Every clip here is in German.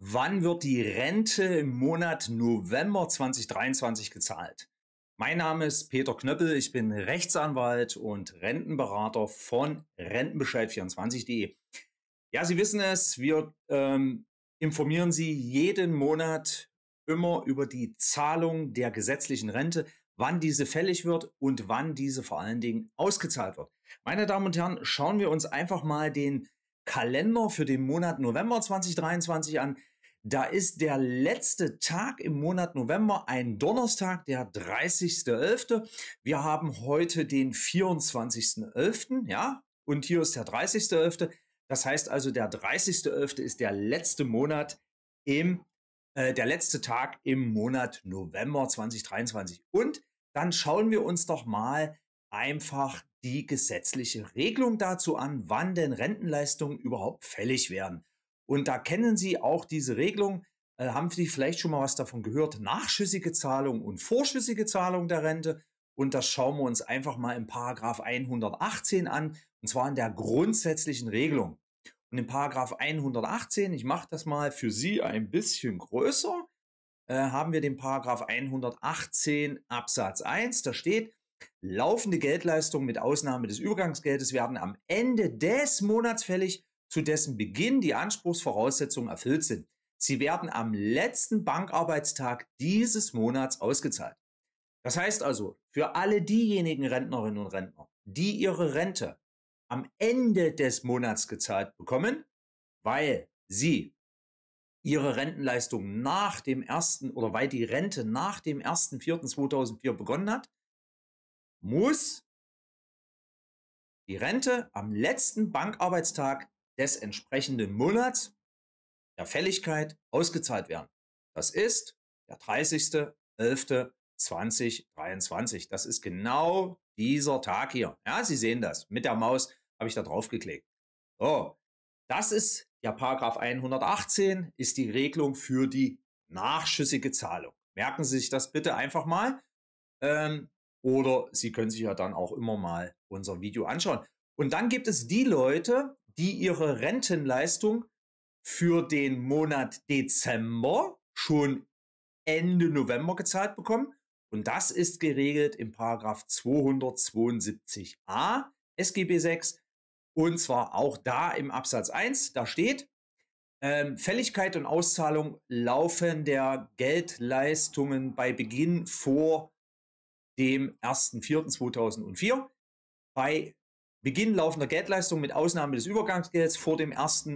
wann wird die Rente im Monat November 2023 gezahlt? Mein Name ist Peter Knöppel, ich bin Rechtsanwalt und Rentenberater von Rentenbescheid24.de. Ja, Sie wissen es, wir ähm, informieren Sie jeden Monat immer über die Zahlung der gesetzlichen Rente, wann diese fällig wird und wann diese vor allen Dingen ausgezahlt wird. Meine Damen und Herren, schauen wir uns einfach mal den Kalender für den Monat November 2023 an. Da ist der letzte Tag im Monat November, ein Donnerstag, der 30.11. Wir haben heute den 24.11., ja, und hier ist der 30.11. Das heißt also, der 30.11. ist der letzte Monat im, äh, der letzte Tag im Monat November 2023. Und dann schauen wir uns doch mal einfach die gesetzliche Regelung dazu an, wann denn Rentenleistungen überhaupt fällig werden. Und da kennen Sie auch diese Regelung, äh, haben Sie vielleicht schon mal was davon gehört, nachschüssige Zahlung und vorschüssige Zahlung der Rente. Und das schauen wir uns einfach mal im Paragraph 118 an, und zwar in der grundsätzlichen Regelung. Und im Paragraph 118, ich mache das mal für Sie ein bisschen größer, äh, haben wir den Paragraph 118 Absatz 1. Da steht, laufende Geldleistungen mit Ausnahme des Übergangsgeldes werden am Ende des Monats fällig, zu dessen Beginn die Anspruchsvoraussetzungen erfüllt sind. Sie werden am letzten Bankarbeitstag dieses Monats ausgezahlt. Das heißt also, für alle diejenigen Rentnerinnen und Rentner, die ihre Rente am Ende des Monats gezahlt bekommen, weil sie ihre Rentenleistung nach dem ersten oder weil die Rente nach dem ersten vierten 2004 begonnen hat, muss die Rente am letzten Bankarbeitstag des entsprechenden Monats der Fälligkeit ausgezahlt werden. Das ist der 30.11.2023. Das ist genau dieser Tag hier. Ja, Sie sehen das. Mit der Maus habe ich da drauf geklickt. So, das ist der Paragraph 118, ist die Regelung für die nachschüssige Zahlung. Merken Sie sich das bitte einfach mal. Ähm, oder Sie können sich ja dann auch immer mal unser Video anschauen. Und dann gibt es die Leute, die ihre Rentenleistung für den Monat Dezember schon Ende November gezahlt bekommen. Und das ist geregelt im Paragraph 272a SGB 6. Und zwar auch da im Absatz 1, da steht, ähm, Fälligkeit und Auszahlung laufen der Geldleistungen bei Beginn vor dem 1.4.2004 bei Beginn laufender Geldleistungen mit Ausnahme des Übergangsgelds vor dem 1.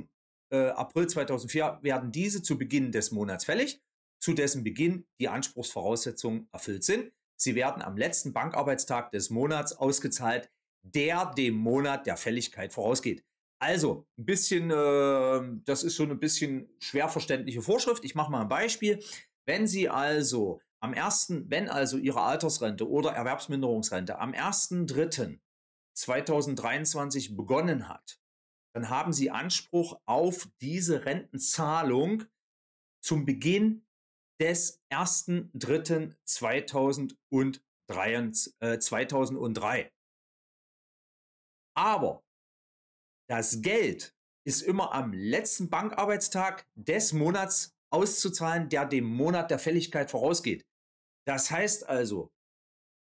Äh, April 2004 werden diese zu Beginn des Monats fällig, zu dessen Beginn die Anspruchsvoraussetzungen erfüllt sind. Sie werden am letzten Bankarbeitstag des Monats ausgezahlt, der dem Monat der Fälligkeit vorausgeht. Also, ein bisschen, äh, das ist schon ein bisschen schwer verständliche Vorschrift. Ich mache mal ein Beispiel. Wenn Sie also am ersten, wenn also Ihre Altersrente oder Erwerbsminderungsrente am ersten Dritten 2023 begonnen hat, dann haben Sie Anspruch auf diese Rentenzahlung zum Beginn des 1.3.2003. Äh, Aber das Geld ist immer am letzten Bankarbeitstag des Monats auszuzahlen, der dem Monat der Fälligkeit vorausgeht. Das heißt also,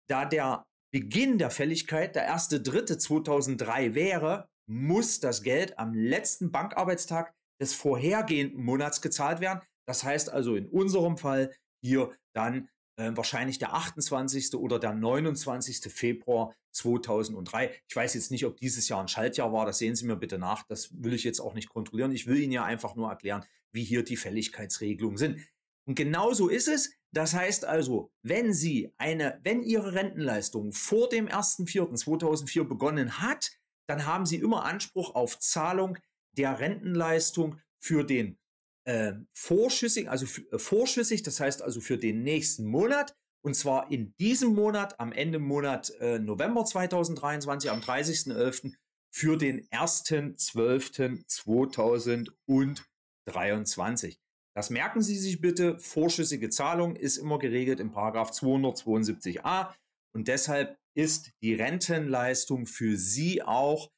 da der Beginn der Fälligkeit, der 1.3.2003 wäre, muss das Geld am letzten Bankarbeitstag des vorhergehenden Monats gezahlt werden. Das heißt also in unserem Fall hier dann äh, wahrscheinlich der 28. oder der 29. Februar 2003. Ich weiß jetzt nicht, ob dieses Jahr ein Schaltjahr war, das sehen Sie mir bitte nach. Das will ich jetzt auch nicht kontrollieren. Ich will Ihnen ja einfach nur erklären, wie hier die Fälligkeitsregelungen sind. Und genau so ist es. Das heißt also, wenn Sie eine, wenn Ihre Rentenleistung vor dem 1.4.2004 begonnen hat, dann haben Sie immer Anspruch auf Zahlung der Rentenleistung für den äh, vorschüssig, also äh, vorschüssig, das heißt also für den nächsten Monat. Und zwar in diesem Monat, am Ende Monat äh, November 2023, am 30.11. für den 1.12.2023. Das merken Sie sich bitte. Vorschüssige Zahlung ist immer geregelt im Paragraph 272a und deshalb ist die Rentenleistung für Sie auch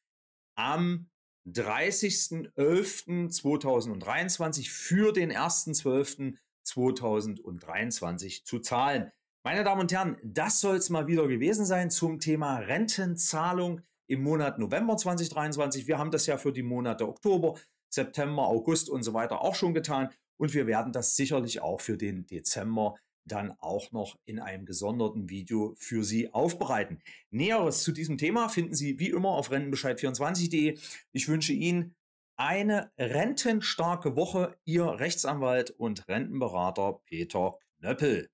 am 30.11.2023 für den 1.12.2023 zu zahlen. Meine Damen und Herren, das soll es mal wieder gewesen sein zum Thema Rentenzahlung im Monat November 2023. Wir haben das ja für die Monate Oktober, September, August und so weiter auch schon getan. Und wir werden das sicherlich auch für den Dezember dann auch noch in einem gesonderten Video für Sie aufbereiten. Näheres zu diesem Thema finden Sie wie immer auf rentenbescheid24.de. Ich wünsche Ihnen eine rentenstarke Woche. Ihr Rechtsanwalt und Rentenberater Peter Knöppel.